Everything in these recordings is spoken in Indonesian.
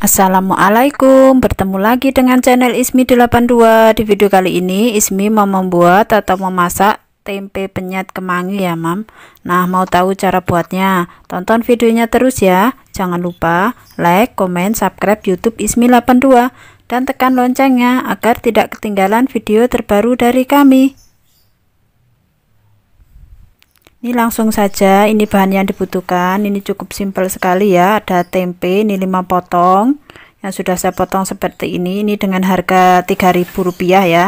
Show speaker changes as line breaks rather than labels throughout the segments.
Assalamualaikum bertemu lagi dengan channel Ismi 82 di video kali ini Ismi mau membuat atau memasak tempe penyet kemangi ya mam nah mau tahu cara buatnya tonton videonya terus ya jangan lupa like comment, subscribe youtube Ismi 82 dan tekan loncengnya agar tidak ketinggalan video terbaru dari kami ini langsung saja ini bahan yang dibutuhkan ini cukup simpel sekali ya ada tempe ini 5 potong yang sudah saya potong seperti ini ini dengan harga 3.000 rupiah ya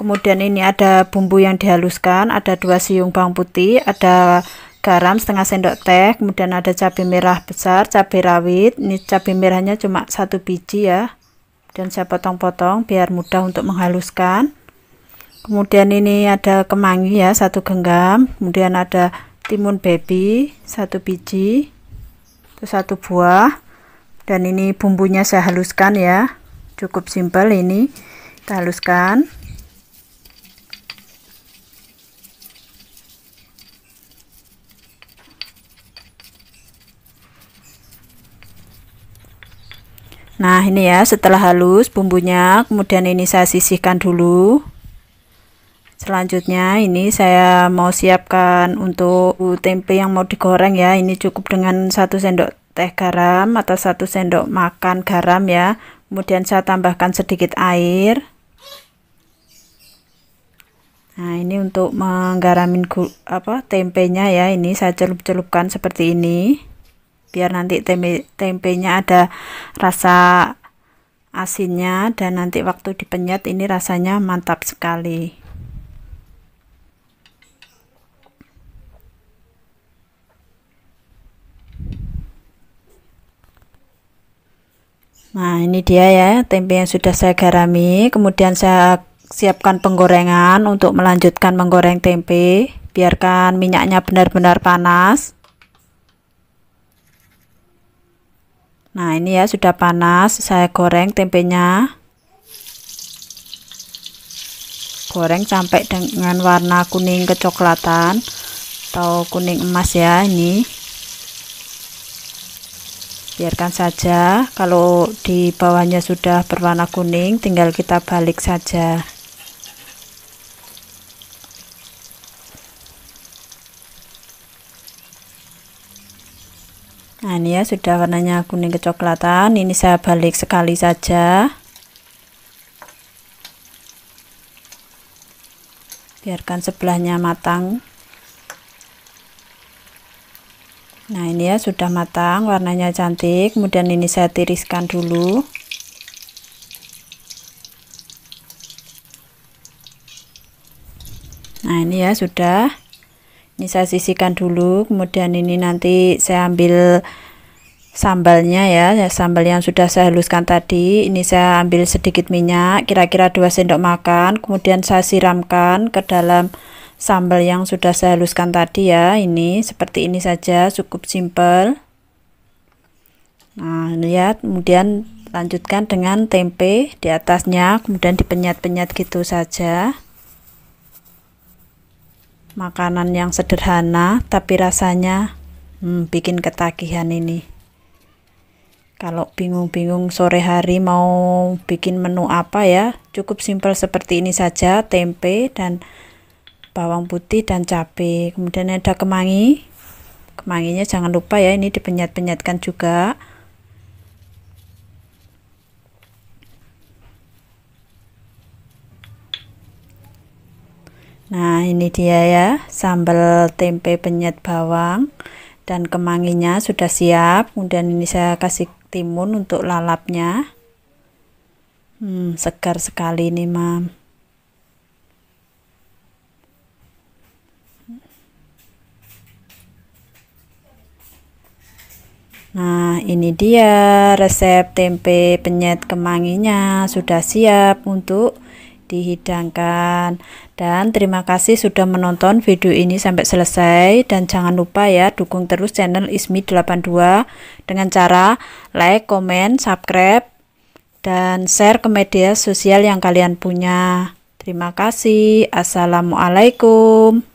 kemudian ini ada bumbu yang dihaluskan ada dua siung bawang putih ada garam setengah sendok teh kemudian ada cabai merah besar cabai rawit ini cabai merahnya cuma satu biji ya dan saya potong-potong biar mudah untuk menghaluskan kemudian ini ada kemangi ya satu genggam kemudian ada timun baby satu biji itu satu buah dan ini bumbunya saya haluskan ya cukup simpel ini kita haluskan nah ini ya setelah halus bumbunya kemudian ini saya sisihkan dulu selanjutnya ini saya mau siapkan untuk tempe yang mau digoreng ya ini cukup dengan satu sendok teh garam atau satu sendok makan garam ya kemudian saya tambahkan sedikit air Nah, ini untuk menggaramin apa tempenya ya. Ini saya celup-celupkan seperti ini. Biar nanti tempe tempenya ada rasa asinnya dan nanti waktu dipenyet ini rasanya mantap sekali. Nah ini dia ya tempe yang sudah saya garami kemudian saya siapkan penggorengan untuk melanjutkan menggoreng tempe biarkan minyaknya benar-benar panas Nah ini ya sudah panas saya goreng tempenya goreng sampai dengan warna kuning kecoklatan atau kuning emas ya ini biarkan saja kalau di bawahnya sudah berwarna kuning tinggal kita balik saja nah ini ya sudah warnanya kuning kecoklatan ini saya balik sekali saja biarkan sebelahnya matang Nah ini ya sudah matang warnanya cantik kemudian ini saya tiriskan dulu Nah ini ya sudah ini saya sisihkan dulu kemudian ini nanti saya ambil sambalnya ya, ya sambal yang sudah saya haluskan tadi ini saya ambil sedikit minyak kira-kira 2 sendok makan kemudian saya siramkan ke dalam sambal yang sudah saya haluskan tadi ya ini seperti ini saja cukup simple nah lihat kemudian lanjutkan dengan tempe di atasnya kemudian dipenyat-penyat gitu saja makanan yang sederhana tapi rasanya hmm, bikin ketagihan ini kalau bingung-bingung sore hari mau bikin menu apa ya cukup simple seperti ini saja tempe dan bawang putih dan cabai kemudian ada kemangi kemanginya jangan lupa ya ini dipenyat-penyatkan juga nah ini dia ya sambal tempe penyet bawang dan kemanginya sudah siap kemudian ini saya kasih timun untuk lalapnya hmm, segar sekali nih mam Nah ini dia resep tempe penyet kemanginya sudah siap untuk dihidangkan dan terima kasih sudah menonton video ini sampai selesai dan jangan lupa ya dukung terus channel ismi82 dengan cara like, komen, subscribe dan share ke media sosial yang kalian punya terima kasih assalamualaikum